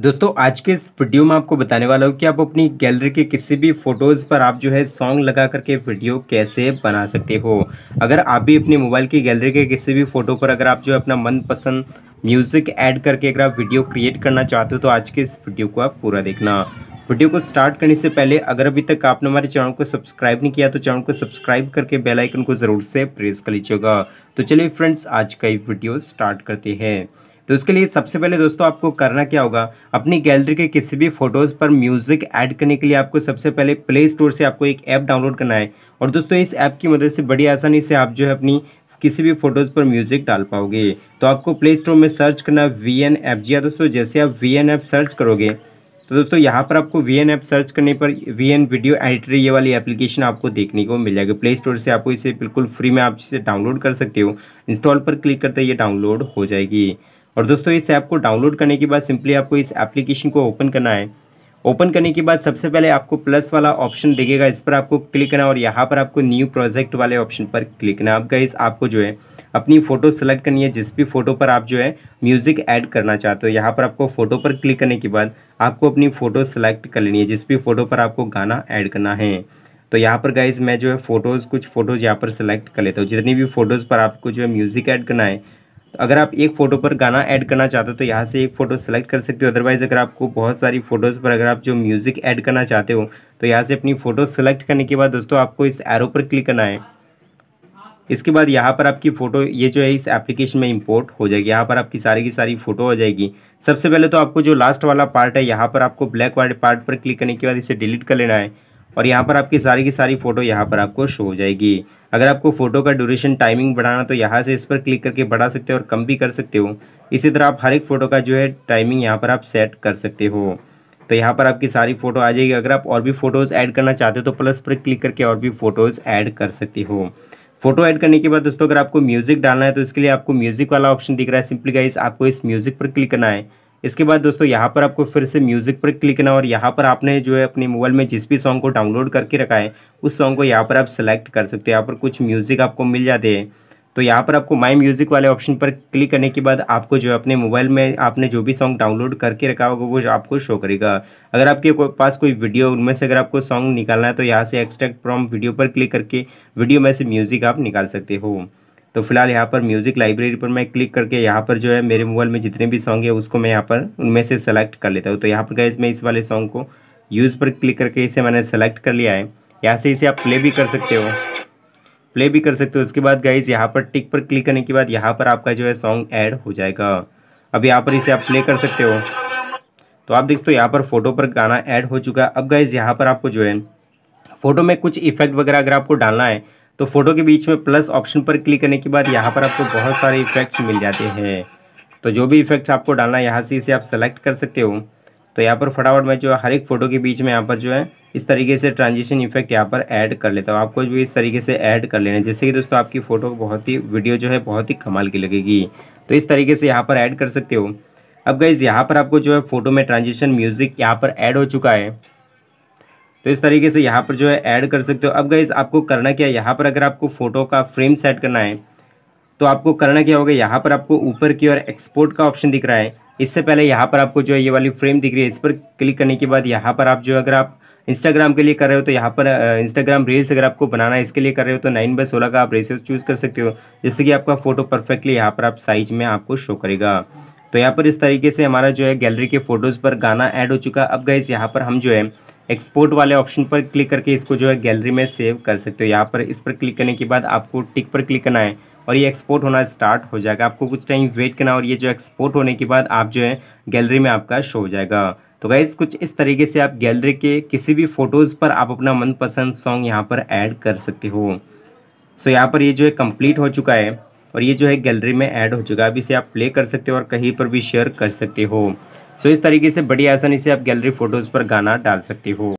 दोस्तों आज के इस वीडियो में आपको बताने वाला हूँ कि आप अपनी गैलरी के किसी भी फोटोज़ पर आप जो है सॉन्ग लगा करके वीडियो कैसे बना सकते हो अगर आप भी अपने मोबाइल की गैलरी के किसी भी फ़ोटो पर अगर आप जो है अपना मनपसंद म्यूज़िक ऐड करके अगर आप वीडियो क्रिएट करना चाहते हो तो आज के इस वीडियो को आप पूरा देखना वीडियो को स्टार्ट करने से पहले अगर अभी तक आपने हमारे चैनल को सब्सक्राइब नहीं किया तो चैनल को सब्सक्राइब करके बेल आइकन को ज़रूर से प्रेस कर लीजिएगा तो चलिए फ्रेंड्स आज का ये वीडियो स्टार्ट करते हैं तो इसके लिए सबसे पहले दोस्तों आपको करना क्या होगा अपनी गैलरी के किसी भी फोटोज़ पर म्यूज़िक ऐड करने के लिए आपको सबसे पहले प्ले स्टोर से आपको एक ऐप डाउनलोड करना है और दोस्तों इस ऐप की मदद से बड़ी आसानी से आप जो है अपनी किसी भी फोटोज़ पर म्यूजिक डाल पाओगे तो आपको प्ले स्टोर में सर्च करना वी एन ऐप जी या हाँ दोस्तों जैसे आप वी एन ऐप सर्च करोगे तो दोस्तों यहाँ पर आपको वी एन ऐप सर्च करने पर वी एन वीडियो एडिटर ये वाली एप्लीकेशन आपको देखने को मिल जाएगी प्ले स्टोर से आपको इसे बिल्कुल फ्री में आप इसे डाउनलोड कर सकते हो इंस्टॉल पर क्लिक करते ही ये डाउनलोड हो जाएगी और दोस्तों इस ऐप को डाउनलोड करने के बाद सिंपली आपको इस एप्लीकेशन को ओपन करना है ओपन करने के बाद सबसे पहले आपको प्लस वाला ऑप्शन दिखेगा इस पर आपको क्लिक करना और यहाँ पर आपको न्यू प्रोजेक्ट वाले ऑप्शन पर क्लिक करना आपका इस आपको जो है अपनी फ़ोटो सेलेक्ट करनी है जिस भी फ़ोटो पर आप जो है म्यूज़िक ऐड करना चाहते हो यहाँ पर आपको फ़ोटो पर क्लिक करने के बाद आपको अपनी फ़ोटो सेलेक्ट कर लेनी है जिस भी फ़ोटो पर आपको गाना ऐड करना है तो यहाँ पर गाइज मैं जो है फ़ोटोज़ कुछ फ़ोटोज़ यहाँ पर सेलेक्ट कर लेता हूँ जितनी भी फ़ोटोज़ पर आपको जो है म्यूज़िक ऐड करना है तो अगर आप एक फ़ोटो पर गाना ऐड करना चाहते हो तो यहाँ से एक फ़ोटो सेलेक्ट कर सकते हो अदरवाइज़ अगर आपको बहुत सारी फ़ोटोज़ पर अगर आप जो म्यूज़िक ऐड करना चाहते हो तो यहाँ से अपनी फ़ोटो सेलेक्ट करने के बाद दोस्तों आपको इस एरो पर क्लिक करना है इसके बाद यहाँ पर आपकी फ़ोटो ये जो है इस एप्लीकेशन में इंपोर्ट हो जाएगी यहाँ पर आपकी सारी की सारी फ़ोटो हो जाएगी सबसे पहले तो आपको जो लास्ट वाला पार्ट है यहाँ पर आपको ब्लैक वाइट पार्ट पर क्लिक करने के बाद इसे डिलीट कर लेना है और यहाँ पर आपकी सारी की सारी फ़ोटो यहाँ पर आपको शो हो जाएगी अगर आपको फ़ोटो का ड्यूरेशन टाइमिंग बढ़ाना तो यहाँ से इस पर क्लिक करके बढ़ा सकते हो और कम भी कर सकते हो इसी तरह आप हर एक फ़ोटो का जो है टाइमिंग यहाँ पर आप सेट कर सकते हो तो यहाँ पर आपकी सारी फ़ोटो आ जाएगी अगर आप और भी फ़ोटोज़ ऐड करना चाहते हो तो प्लस पर क्लिक करके और भी फ़ोटोज़ ऐड कर सकते हो फोटो ऐड करने के बाद दोस्तों अगर आपको म्यूज़िक डालना है तो इसके लिए आपको म्यूज़िक वाला ऑप्शन दिख रहा है सिंपली गाइस आपको इस म्यूज़िक पर क्लिक करना है इसके बाद दोस्तों यहाँ पर आपको फिर से म्यूज़िक पर क्लिक करना और यहाँ पर आपने जो है अपने मोबाइल में जिस भी सॉन्ग को डाउनलोड करके रखा है उस सॉन्ग को यहाँ पर आप सेलेक्ट कर सकते हो यहाँ पर कुछ म्यूज़िक आपको मिल जाते हैं तो यहाँ पर आपको माई म्यूज़िक वाले ऑप्शन पर क्लिक करने के बाद आपको जो है अपने मोबाइल में आपने जो भी सॉन्ग डाउनलोड करके रखा होगा वो आपको शो करेगा अगर आपके पास कोई वीडियो उनमें से अगर आपको सॉन्ग निकालना है तो यहाँ से एक्सट्रैक्ट फ्रॉम वीडियो पर क्लिक करके वीडियो में से म्यूज़िक आप निकाल सकते हो तो फिलहाल यहाँ पर म्यूज़िक लाइब्रेरी पर मैं क्लिक करके यहाँ पर जो है मेरे मोबाइल में जितने भी सॉन्ग है उसको मैं यहाँ पर उनमें से सेलेक्ट कर लेता हूँ तो यहाँ पर गए मैं इस वाले सॉन्ग को यूज़ पर क्लिक करके इसे मैंने सेलेक्ट कर लिया है यहाँ से इसे आप प्ले भी कर सकते हो प्ले भी कर सकते हो उसके बाद गाइज यहाँ पर टिक पर क्लिक करने के बाद यहाँ पर आपका जो है सॉन्ग ऐड हो जाएगा अब यहाँ पर इसे आप प्ले कर सकते हो तो आप देखते हो यहाँ पर फोटो पर गाना ऐड हो चुका है अब गाइज यहाँ पर आपको जो है फोटो में कुछ इफेक्ट वगैरह अगर आपको डालना है तो फोटो के बीच में प्लस ऑप्शन पर क्लिक करने के बाद यहाँ पर आपको बहुत सारे इफेक्ट्स मिल जाते हैं तो जो भी इफेक्ट आपको डालना है यहाँ से इसे आप सेलेक्ट कर सकते हो तो यहाँ पर फटाफट मैं जो है हर एक फ़ोटो के बीच में यहाँ पर जो है इस तरीके से ट्रांजिशन इफेक्ट यहाँ पर ऐड कर लेता हूँ आपको भी इस तरीके से ऐड कर लेना जैसे कि दोस्तों आपकी फ़ोटो बहुत ही वीडियो जो है बहुत ही कमाल की लगेगी तो इस तरीके से यहाँ पर ऐड कर सकते हो अब गाइज़ यहाँ पर आपको जो है फ़ोटो में ट्रांजिशन म्यूज़िक यहाँ पर ऐड हो चुका है तो इस तरीके से यहाँ पर जो है ऐड कर सकते हो अब गाइज आपको करना क्या है यहाँ पर अगर आपको फ़ोटो का फ्रेम सेट करना है तो आपको करना क्या होगा यहाँ पर आपको ऊपर की ओर एक्सपोर्ट का ऑप्शन दिख रहा है इससे पहले यहाँ पर आपको जो है ये वाली फ्रेम दिख रही है इस पर क्लिक करने के बाद यहाँ पर आप जो अगर आप इंस्टाग्राम के लिए कर रहे हो तो यहाँ पर इंस्टाग्राम रील्स अगर आपको बनाना है इसके लिए कर रहे हो तो नाइन बाई सोलह का आप रेशियो चूज़ कर सकते हो जिससे कि आपका फ़ोटो परफेक्टली यहाँ पर आप साइज में आपको शो करेगा तो यहाँ पर इस तरीके से हमारा जो है गैलरी के फ़ोटोज़ पर गाना ऐड हो चुका अब गए यहाँ पर हम जो है एक्सपोर्ट वाले ऑप्शन पर क्लिक करके इसको जो है गैलरी में सेव कर सकते हो यहाँ पर इस पर क्लिक करने के बाद आपको टिक पर क्लिक करना है और ये एक्सपोर्ट होना स्टार्ट हो जाएगा आपको कुछ टाइम वेट करना और ये जो एक्सपोर्ट होने के बाद आप जो है गैलरी में आपका शो हो जाएगा तो गाइज़ कुछ इस तरीके से आप गैलरी के किसी भी फ़ोटोज़ पर आप अपना मनपसंद सॉन्ग यहाँ पर ऐड कर सकते हो सो यहाँ पर ये जो है कंप्लीट हो चुका है और ये जो है गैलरी में ऐड हो चुका है अभी इसे आप प्ले कर सकते हो और कहीं पर भी शेयर कर सकते हो सो इस तरीके से बड़ी आसानी से आप गैलरी फोटोज़ पर गाना डाल सकते हो